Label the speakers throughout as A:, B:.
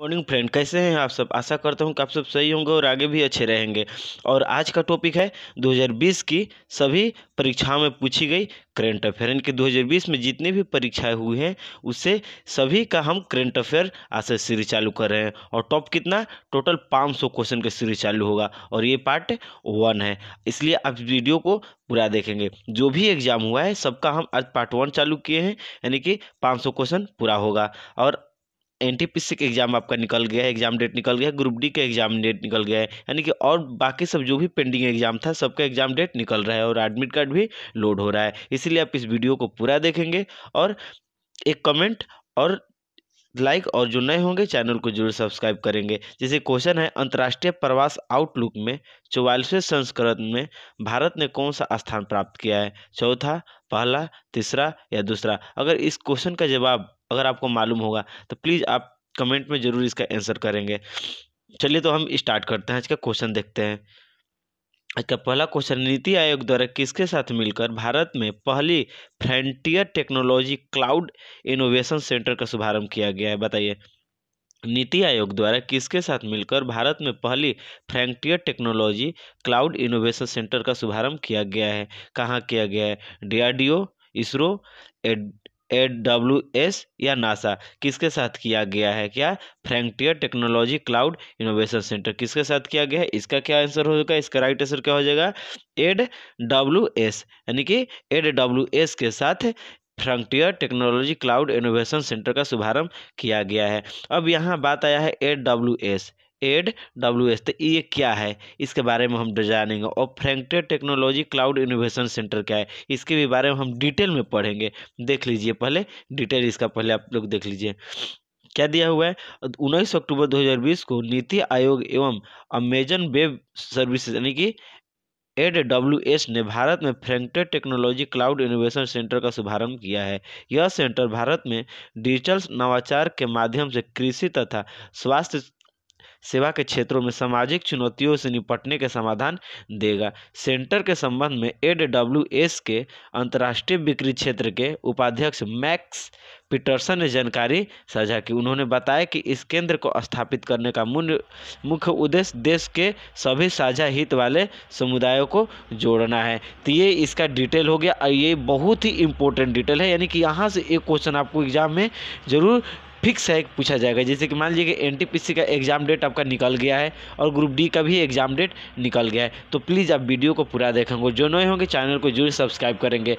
A: morning friend कैसे हैं आप सब आशा करता हूँ कि आप सब सही होंगे और आगे भी अच्छे रहेंगे और आज का टॉपिक है 2020 की सभी परीक्षाओं में पूछी गई करेंट अफेयर यानी कि 2020 में जितनी भी परीक्षाएं हुई हैं उससे सभी का हम करेंट अफेयर आज से सीरीज चालू कर रहे हैं और टॉप कितना टोटल 500 क्वेश्चन का सीरीज चालू होगा और ये पार्ट वन है इसलिए आप वीडियो को पूरा देखेंगे जो भी एग्ज़ाम हुआ है सबका हम आज पार्ट वन चालू किए हैं यानी कि पाँच क्वेश्चन पूरा होगा और एन का एग्ज़ाम आपका निकल गया है एग्ज़ाम डेट निकल गया है ग्रुप डी का एग्ज़ाम डेट निकल गया है यानी कि और बाकी सब जो भी पेंडिंग एग्ज़ाम था सबका एग्ज़ाम डेट निकल रहा है और एडमिट कार्ड भी लोड हो रहा है इसीलिए आप इस वीडियो को पूरा देखेंगे और एक कमेंट और लाइक और जो नए होंगे चैनल को जरूर सब्सक्राइब करेंगे जैसे क्वेश्चन है अंतर्राष्ट्रीय प्रवास आउटलुक में चौवालीसवें संस्करण में भारत ने कौन सा स्थान प्राप्त किया है चौथा पहला तीसरा या दूसरा अगर इस क्वेश्चन का जवाब अगर आपको मालूम होगा तो प्लीज़ आप कमेंट में ज़रूर इसका आंसर करेंगे चलिए तो हम स्टार्ट करते हैं आज का क्वेश्चन देखते हैं आज का पहला क्वेश्चन नीति आयोग द्वारा किसके साथ मिलकर भारत में पहली frontier technology cloud innovation centre का शुभारंभ किया गया है बताइए नीति आयोग द्वारा किसके साथ मिलकर भारत में पहली frontier technology cloud innovation centre का शुभारंभ किया गया है कहाँ किया गया है डी इसरो एड, एट डब्ल्यू एस या नासा किसके साथ किया गया है क्या frontier technology cloud innovation centre किसके साथ किया गया है इसका क्या आंसर होगा इसका राइट आंसर क्या हो जाएगा एड डब्ल्यू एस यानी कि एड डब्ल्यू एस के साथ frontier technology cloud innovation centre का शुभारंभ किया गया है अब यहाँ बात आया है ए डब्ल्यू एस एड डब्ल्यू एस तो ये क्या है इसके बारे में हम जानेंगे और frontier technology cloud innovation centre क्या है इसके भी बारे में हम डिटेल में पढ़ेंगे देख लीजिए पहले डिटेल इसका पहले आप लोग देख लीजिए क्या दिया हुआ है उन्नीस अक्टूबर 2020 को नीति आयोग एवं अमेजन वेब सर्विसेज यानी कि एड डब्ल्यू एस ने भारत में frontier technology cloud innovation centre का शुभारंभ किया है यह सेंटर भारत में डिजिटल नवाचार के माध्यम से कृषि तथा स्वास्थ्य सेवा के क्षेत्रों में सामाजिक चुनौतियों से निपटने के समाधान देगा सेंटर के संबंध में एस के अंतर्राष्ट्रीय बिक्री क्षेत्र के उपाध्यक्ष मैक्स पीटरसन ने जानकारी साझा की उन्होंने बताया कि इस केंद्र को स्थापित करने का मूल मुख्य उद्देश्य देश के सभी साझा हित वाले समुदायों को जोड़ना है तो ये इसका डिटेल हो गया और ये बहुत ही इम्पोर्टेंट डिटेल है यानी कि यहाँ से एक क्वेश्चन आपको एग्जाम में ज़रूर फिक्स है पूछा जाएगा जैसे कि मान लीजिए कि एनटीपीसी का एग्ज़ाम डेट आपका निकल गया है और ग्रुप डी का भी एग्ज़ाम डेट निकल गया है तो प्लीज़ आप वीडियो को पूरा देखेंगे जो नए होंगे चैनल को जरूर सब्सक्राइब करेंगे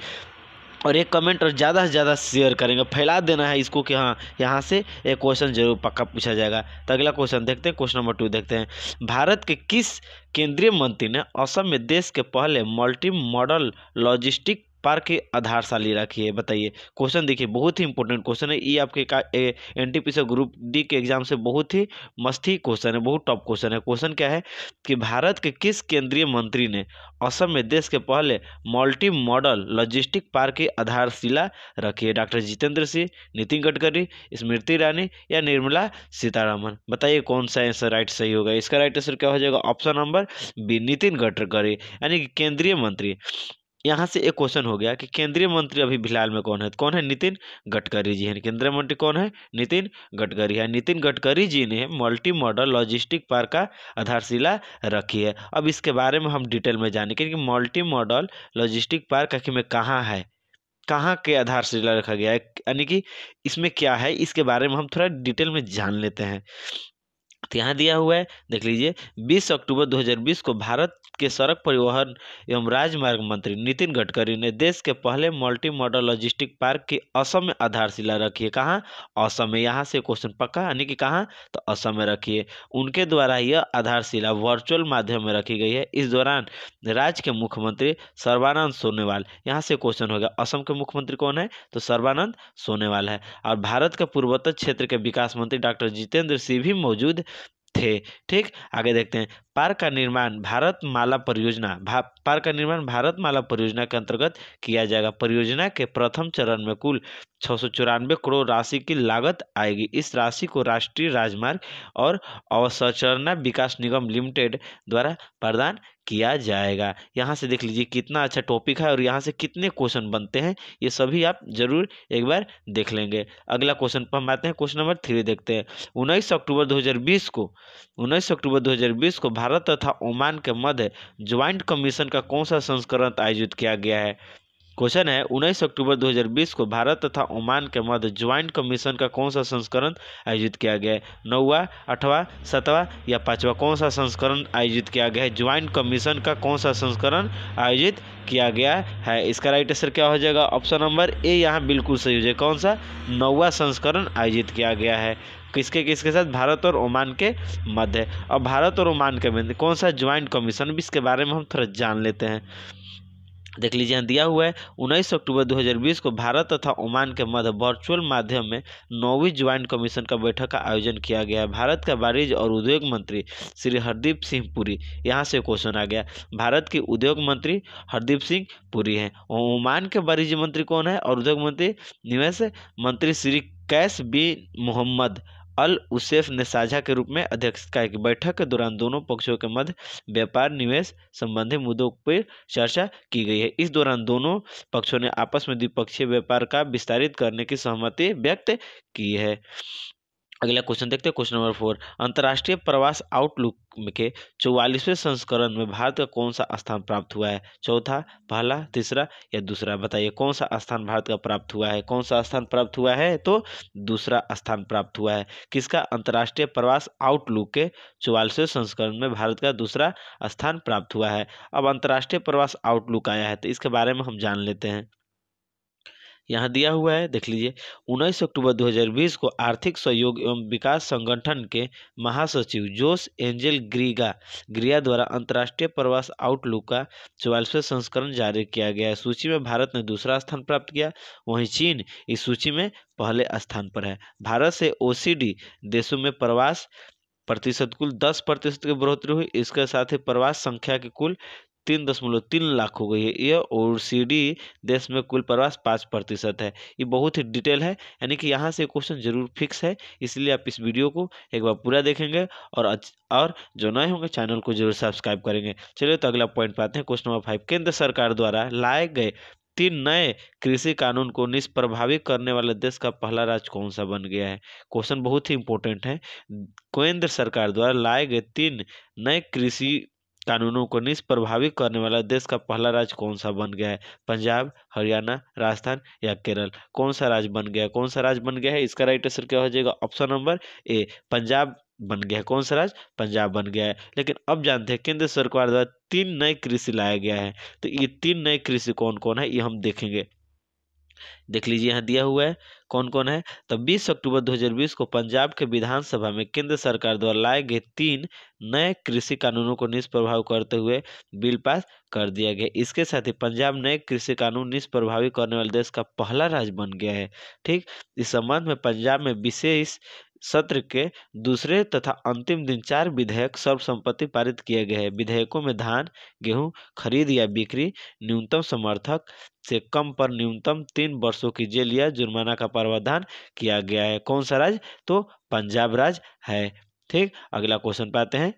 A: और एक कमेंट और ज़्यादा से ज़्यादा शेयर करेंगे फैला देना है इसको कि हाँ यहाँ से एक क्वेश्चन जरूर पक्का पूछा जाएगा तो अगला क्वेश्चन देखते हैं क्वेश्चन नंबर टू देखते हैं भारत के किस केंद्रीय मंत्री ने असम में देश के पहले मल्टी मॉडल लॉजिस्टिक पार्क की आधारशाली रखी है बताइए क्वेश्चन देखिए बहुत ही इंपॉर्टेंट क्वेश्चन है ये आपके का एन टी पी से ग्रुप डी के एग्जाम से बहुत ही मस्ती क्वेश्चन है बहुत टॉप क्वेश्चन है क्वेश्चन क्या है कि भारत के किस केंद्रीय मंत्री ने असम में देश के पहले मल्टी मॉडल लॉजिस्टिक पार्क की आधारशिला रखी है डॉक्टर जितेंद्र सिंह नितिन गडकरी स्मृति ईरानी या निर्मला सीतारामन बताइए कौन सा आंसर राइट सही होगा इसका राइट आंसर क्या हो जाएगा option number B Nitin Gadkari यानी कि केंद्रीय मंत्री यहाँ से एक क्वेश्चन हो गया कि केंद्रीय मंत्री अभी फिलहाल में कौन है कौन है नितिन गडकरी जी हैं केंद्रीय मंत्री कौन है नितिन गडकरी है नितिन गडकरी जी ने मल्टी मॉडल लॉजिस्टिक पार्क का आधारशिला रखी है अब इसके बारे में हम डिटेल में जाने क्योंकि मल्टी मॉडल लॉजिस्टिक पार्क आखिर में कहाँ है कहाँ के आधारशिला रखा गया है यानी कि इसमें क्या है इसके बारे में हम थोड़ा डिटेल में जान लेते हैं तो यहाँ दिया हुआ है देख लीजिए 20 अक्टूबर 2020 को भारत के सड़क परिवहन एवं राजमार्ग मंत्री नितिन गडकरी ने देश के पहले मल्टी मॉडल लॉजिस्टिक पार्क की असम में आधारशिला रखी है कहाँ असम में यहाँ से क्वेश्चन पक्का यानी कि कहाँ तो असम में रखिए उनके द्वारा यह आधारशिला वर्चुअल माध्यम में रखी गई है इस दौरान राज्य के मुख्यमंत्री सर्वानंद सोनेवाल यहाँ से क्वेश्चन हो गया असम के मुख्यमंत्री कौन है तो सर्वानंद सोनेवाल है और भारत के पूर्वोत्तर क्षेत्र के विकास मंत्री डॉक्टर जितेंद्र सिंह भी मौजूद थे ठीक आगे देखते हैं पार्क का निर्माण भारत माला परियोजना भा, पार्क का निर्माण भारत माला परियोजना के अंतर्गत किया जाएगा परियोजना के प्रथम चरण में कुल छः करोड़ राशि की लागत आएगी इस राशि को राष्ट्रीय राजमार्ग और अवसंरचना विकास निगम लिमिटेड द्वारा प्रदान किया जाएगा यहाँ से देख लीजिए कितना अच्छा टॉपिक है और यहाँ से कितने क्वेश्चन बनते हैं ये सभी आप जरूर एक बार देख लेंगे अगला क्वेश्चन पर हम आते हैं क्वेश्चन नंबर थ्री देखते हैं उन्नीस अक्टूबर 2020 को उन्नीस अक्टूबर 2020 को भारत तथा ओमान के मध्य ज्वाइंट कमीशन का कौन सा संस्करण आयोजित किया गया है क्वेश्चन है 19 अक्टूबर 2020 को भारत तथा ओमान के मध्य ज्वाइंट कमीशन का कौन सा संस्करण आयोजित किया गया है नौवा अठवा सतवा या पाँचवा कौन सा संस्करण आयोजित किया गया है ज्वाइंट कमीशन का कौन सा संस्करण आयोजित किया गया है इसका राइट आंसर क्या हो जाएगा ऑप्शन नंबर ए यहाँ बिल्कुल सही हो जाएगा कौन सा नौवा संस्करण आयोजित किया गया है किसके किसके साथ भारत और ओमान के मध्य और भारत और ओमान के मध्य कौन सा ज्वाइंट कमीशन भी इसके बारे में हम थोड़ा जान लेते हैं देख लीजिए यहाँ दिया हुआ है उन्नीस अक्टूबर 2020 को भारत तथा ओमान के मध्य वर्चुअल माध्यम में नौवीं ज्वाइंट कमीशन का बैठक का आयोजन किया गया भारत का वाणिज्य और उद्योग मंत्री श्री हरदीप सिंह पुरी यहाँ से क्वेश्चन आ गया भारत के उद्योग मंत्री हरदीप सिंह पुरी हैं ओमान के वाणिज्य मंत्री कौन है और उद्योग मंत्री निवेश मंत्री श्री कैश बी मोहम्मद अल उसेफ ने साझा के रूप में अध्यक्षता की बैठक के दौरान दोनों पक्षों के मध्य व्यापार निवेश संबंधी मुद्दों पर चर्चा की गई है इस दौरान दोनों पक्षों ने आपस में द्विपक्षीय व्यापार का विस्तारित करने की सहमति व्यक्त की है अगला क्वेश्चन देखते हैं क्वेश्चन नंबर फोर अंतर्राष्ट्रीय प्रवास आउटलुक के चौवालीसवें संस्करण में भारत का कौन सा स्थान प्राप्त हुआ है चौथा पहला तीसरा या दूसरा बताइए कौन सा स्थान भारत का प्राप्त हुआ है कौन सा स्थान प्राप्त हुआ है तो दूसरा स्थान प्राप्त हुआ है किसका अंतर्राष्ट्रीय प्रवास आउटलुक के चौवालीसवें संस्करण में भारत का दूसरा स्थान प्राप्त हुआ है अब अंतर्राष्ट्रीय प्रवास आउटलुक आया है तो इसके बारे में हम जान लेते हैं यहाँ दिया हुआ है देख लीजिए 19 अक्टूबर 2020 को आर्थिक सहयोग एवं विकास संगठन के महासचिव जोस एंजेल ग्रीगा ग्रिया द्वारा अंतर्राष्ट्रीय प्रवास आउटलुक का चौवालीसवें संस्करण जारी किया गया है सूची में भारत ने दूसरा स्थान प्राप्त किया वहीं चीन इस सूची में पहले स्थान पर है भारत से ओ देशों में प्रवास प्रतिशत कुल दस प्रतिशत की बढ़ोतरी हुई इसके साथ ही प्रवास संख्या के कुल तीन दशमलव तीन लाख हो गई है यह ओ देश में कुल प्रवास पाँच प्रतिशत है ये बहुत ही डिटेल है यानी कि यहाँ से क्वेश्चन जरूर फिक्स है इसलिए आप इस वीडियो को एक बार पूरा देखेंगे और और जो नए होंगे चैनल को जरूर सब्सक्राइब करेंगे चलिए तो अगला पॉइंट पाते हैं क्वेश्चन नंबर फाइव केंद्र सरकार द्वारा लाए गए तीन नए कृषि कानून को निष्प्रभावी करने वाले देश का पहला राज्य कौन सा बन गया है क्वेश्चन बहुत ही इंपॉर्टेंट है केंद्र सरकार द्वारा लाए गए तीन नए कृषि कानूनों को निष्प्रभावी करने वाला देश का पहला राज्य कौन सा बन गया है पंजाब हरियाणा राजस्थान या केरल कौन सा राज्य बन गया कौन सा राज्य बन गया है इसका राइट आंसर क्या हो जाएगा ऑप्शन नंबर ए पंजाब बन गया है कौन सा राज्य पंजाब बन गया है लेकिन अब जानते हैं केंद्र सरकार द्वारा तीन नए कृषि लाया गया है तो ये तीन नए कृषि कौन कौन है ये हम देखेंगे देख लीजिए यहाँ दिया हुआ है कौन कौन है तो 20 अक्टूबर 2020 को पंजाब के विधानसभा में केंद्र सरकार द्वारा लाए गए तीन नए कृषि कानूनों को निष्प्रभाव करते हुए बिल पास कर दिया गया इसके साथ ही पंजाब नए कृषि कानून निष्प्रभावी करने वाले देश का पहला राज्य बन गया है ठीक इस संबंध में पंजाब में विशेष सत्र के दूसरे तथा अंतिम दिन चार विधेयक सर्वसम्मति पारित किए गए हैं विधेयकों में धान गेहूं खरीद या बिक्री न्यूनतम समर्थक से कम पर न्यूनतम तीन वर्षों की जेल या जुर्माना का प्रावधान किया गया है कौन सा राज्य तो पंजाब राज्य है ठीक अगला क्वेश्चन पाते हैं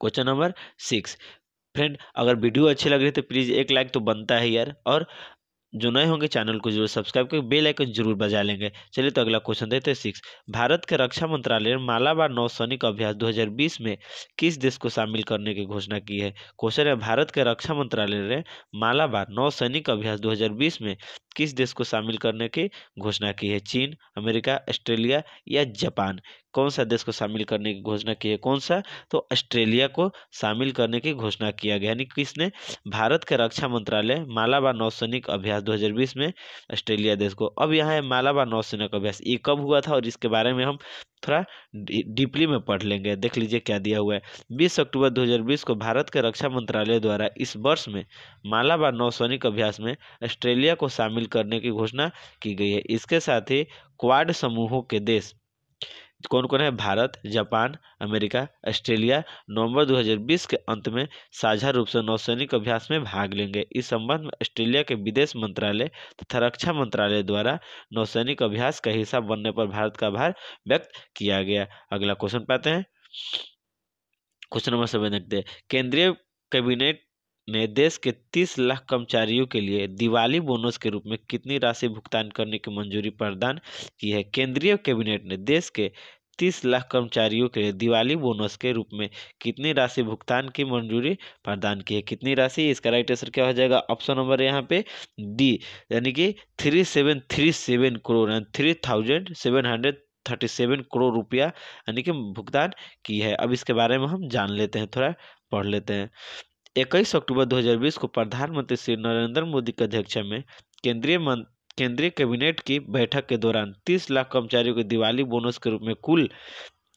A: क्वेश्चन नंबर सिक्स फ्रेंड अगर वीडियो अच्छी लग रही है तो प्लीज़ एक लाइक तो बनता है यार और जो नए होंगे चैनल को जरूर सब्सक्राइब करके बेल आइकन जरूर बजा लेंगे चलिए तो अगला क्वेश्चन देते हैं सिक्स भारत के रक्षा मंत्रालय ने मालाबार नौसैनिक अभ्यास 2020 में किस देश को शामिल करने की घोषणा की है क्वेश्चन है भारत के रक्षा मंत्रालय ने मालाबार नौसैनिक अभ्यास बीस में किस देश को शामिल करने की घोषणा की है चीन अमेरिका ऑस्ट्रेलिया या जापान कौन सा देश को शामिल करने की घोषणा की है कौन सा तो ऑस्ट्रेलिया को शामिल करने की घोषणा किया गया यानी किसने भारत के रक्षा मंत्रालय मालाबा नौसैनिक अभ्यास 2020 में ऑस्ट्रेलिया देश को अब यहाँ है मालाबा नौसैनिक अभ्यास ये कब हुआ था और इसके बारे में हम थोड़ा डीपली में पढ़ लेंगे देख लीजिए क्या दिया हुआ है बीस अक्टूबर 2020 को भारत के रक्षा मंत्रालय द्वारा इस वर्ष में मालाबार नौसैनिक अभ्यास में ऑस्ट्रेलिया को शामिल शामिल करने की घोषणा की गई है इसके साथ ही क्वाड समूहों के देश कौन कौन है भारत जापान अमेरिका ऑस्ट्रेलिया नवंबर 2020 के अंत में साझा रूप से नौसैनिक अभ्यास में भाग लेंगे इस संबंध में ऑस्ट्रेलिया के विदेश मंत्रालय तथा रक्षा मंत्रालय द्वारा नौसैनिक अभ्यास का हिस्सा बनने पर भारत का आभार व्यक्त किया गया अगला क्वेश्चन पाते हैं क्वेश्चन नंबर देखते हैं केंद्रीय कैबिनेट ने देश के 30 लाख कर्मचारियों के लिए दिवाली बोनस के रूप में कितनी राशि भुगतान करने की मंजूरी प्रदान की है केंद्रीय कैबिनेट ने देश के 30 लाख कर्मचारियों के लिए दिवाली बोनस के रूप में कितनी राशि भुगतान की मंजूरी प्रदान की है कितनी राशि इसका राइट आंसर क्या हो जाएगा ऑप्शन नंबर यहाँ पे डी यानी कि three seven three seven crore three thousand seven hundred thirty seven crore रुपया यानी कि भुगतान की है अब इसके बारे में हम जान लेते हैं थोड़ा पढ़ लेते हैं इक्कीस अक्टूबर 2020 को प्रधानमंत्री श्री नरेंद्र मोदी की अध्यक्षता में केंद्रीय केंद्रीय कैबिनेट की बैठक के दौरान 30 लाख कर्मचारियों के दिवाली बोनस के रूप में कुल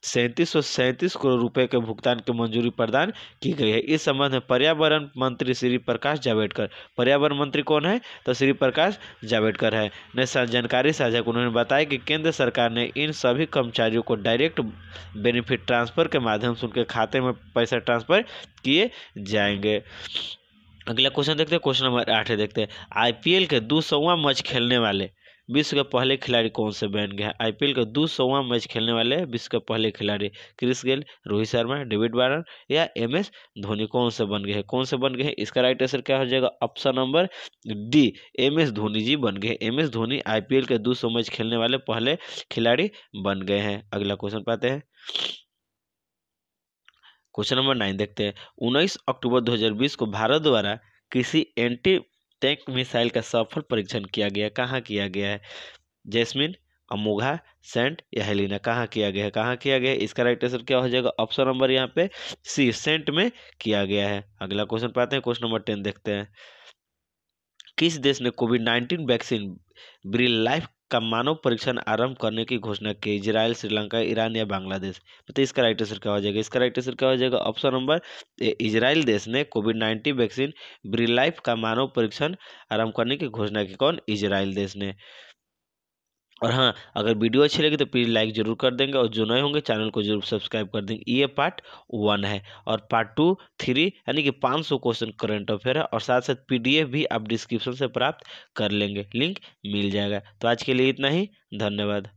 A: सैंतीस सौ सैंतीस करोड़ रुपए के भुगतान की मंजूरी प्रदान की गई है इस संबंध में पर्यावरण मंत्री श्री प्रकाश जावड़ेकर पर्यावरण मंत्री कौन है तो श्री प्रकाश जावड़ेकर है ने जानकारी साझा की उन्होंने बताया कि केंद्र सरकार ने इन सभी कर्मचारियों को डायरेक्ट बेनिफिट ट्रांसफर के माध्यम से उनके खाते में पैसा ट्रांसफर किए जाएंगे अगला क्वेश्चन देखते हैं क्वेश्चन नंबर आठ देखते हैं आईपीएल के दो सौवा मैच खेलने वाले विश्व का पहले खिलाड़ी कौन से बन गया है आईपीएल का दो सौवा मैच खेलने वाले विश्व के पहले खिलाड़ी Chris Gayle Rohit Sharma David Warner या एम एस धोनी कौन से बन गए हैं कौन से बन गए हैं इसका राइट आंसर क्या हो जाएगा option number D M S Dhoni ji बन गए एम एस धोनी आईपीएल के दो सौ मैच खेलने वाले पहले खिलाड़ी बन गए हैं अगला क्वेश्चन पाते हैं क्वेश्चन नंबर नाइन देखते हैं उन्नीस अक्टूबर बीस को भारत द्वारा किसी एंटी टैंक मिसाइल का सफल परीक्षण किया गया कहाँ किया गया है जैस्मिन अमोघा सेंट या हेलिना कहाँ किया गया है कहाँ किया गया है इसका राइट आंसर क्या हो जाएगा ऑप्शन नंबर यहाँ पे सी सेंट में किया गया है अगला क्वेश्चन पाते हैं क्वेश्चन नंबर टेन देखते हैं किस देश ने Covid nineteen vaccine BriLife का मानव परीक्षण आरंभ करने की घोषणा की इसराइल श्रीलंका ईरान या बांग्लादेश तो इसका राइट आंसर क्या हो जाएगा इसका राइट आंसर क्या हो जाएगा ऑप्शन नंबर इसराइल देश ने कोविड नाइन्टीन वैक्सीन ब्रिलाइफ का मानव परीक्षण आरंभ करने की घोषणा की कौन इसराइल देश ने और हाँ अगर वीडियो अच्छी लगी तो प्लीज़ लाइक ज़रूर कर देंगे और जो नए होंगे चैनल को जरूर सब्सक्राइब कर देंगे ये पार्ट वन है और पार्ट टू थ्री यानी कि 500 क्वेश्चन करंट अफेयर है और साथ साथ पीडीएफ भी आप डिस्क्रिप्शन से प्राप्त कर लेंगे लिंक मिल जाएगा तो आज के लिए इतना ही धन्यवाद